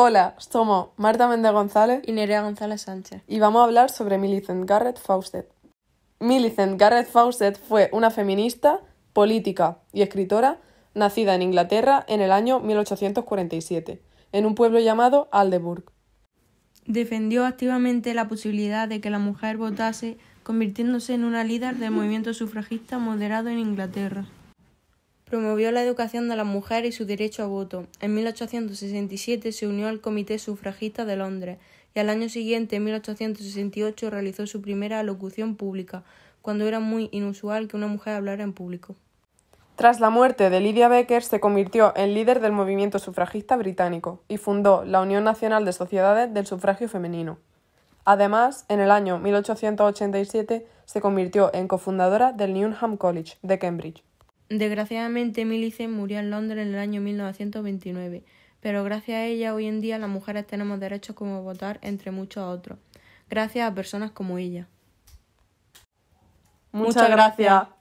Hola, somos Marta Méndez González y Nerea González Sánchez y vamos a hablar sobre Millicent Garrett Fawcett. Millicent Garrett Fawcett fue una feminista, política y escritora nacida en Inglaterra en el año 1847, en un pueblo llamado Aldeburgh. Defendió activamente la posibilidad de que la mujer votase, convirtiéndose en una líder del movimiento sufragista moderado en Inglaterra. Promovió la educación de las mujeres y su derecho a voto. En 1867 se unió al Comité Sufragista de Londres y al año siguiente, en 1868, realizó su primera alocución pública, cuando era muy inusual que una mujer hablara en público. Tras la muerte de Lydia Becker, se convirtió en líder del movimiento sufragista británico y fundó la Unión Nacional de Sociedades del Sufragio Femenino. Además, en el año 1887 se convirtió en cofundadora del Newnham College de Cambridge. Desgraciadamente, Millicent murió en Londres en el año 1929, pero gracias a ella hoy en día las mujeres tenemos derechos como votar, entre muchos otros, gracias a personas como ella. Muchas, gracias.